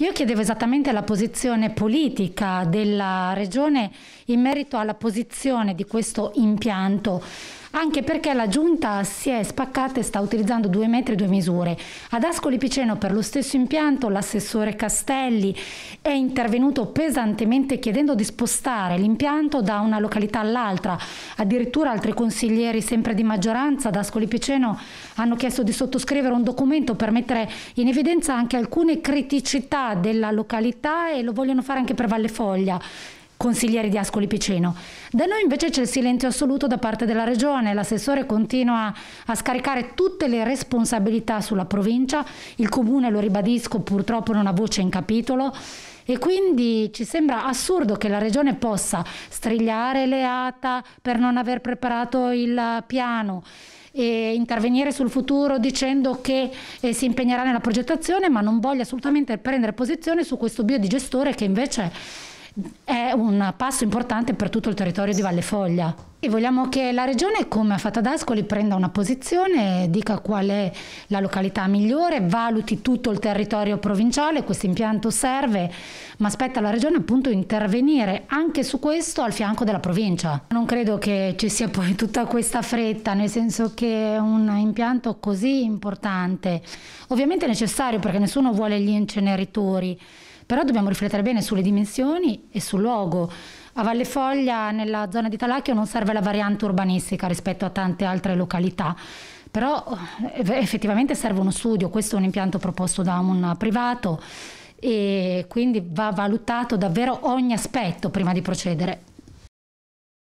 Io chiedevo esattamente la posizione politica della Regione in merito alla posizione di questo impianto anche perché la giunta si è spaccata e sta utilizzando due metri e due misure. Ad Ascoli Piceno per lo stesso impianto l'assessore Castelli è intervenuto pesantemente chiedendo di spostare l'impianto da una località all'altra. Addirittura altri consiglieri sempre di maggioranza ad Ascoli Piceno hanno chiesto di sottoscrivere un documento per mettere in evidenza anche alcune criticità della località e lo vogliono fare anche per Valle Foglia consiglieri di Ascoli Piceno. Da noi invece c'è il silenzio assoluto da parte della regione, l'assessore continua a scaricare tutte le responsabilità sulla provincia, il comune, lo ribadisco, purtroppo non ha voce in capitolo e quindi ci sembra assurdo che la regione possa strigliare le ATA per non aver preparato il piano e intervenire sul futuro dicendo che eh, si impegnerà nella progettazione ma non voglia assolutamente prendere posizione su questo biodigestore che invece È è un passo importante per tutto il territorio di Valle Foglia. E vogliamo che la regione, come ha fatto ad Ascoli, prenda una posizione, dica qual è la località migliore, valuti tutto il territorio provinciale, questo impianto serve, ma aspetta la regione appunto intervenire anche su questo al fianco della provincia. Non credo che ci sia poi tutta questa fretta, nel senso che un impianto così importante, ovviamente è necessario perché nessuno vuole gli inceneritori, però dobbiamo riflettere bene sulle dimensioni e sul luogo. A Valle Foglia, nella zona di Talacchio, non serve la variante urbanistica rispetto a tante altre località però eh, effettivamente serve uno studio, questo è un impianto proposto da un privato e quindi va valutato davvero ogni aspetto prima di procedere.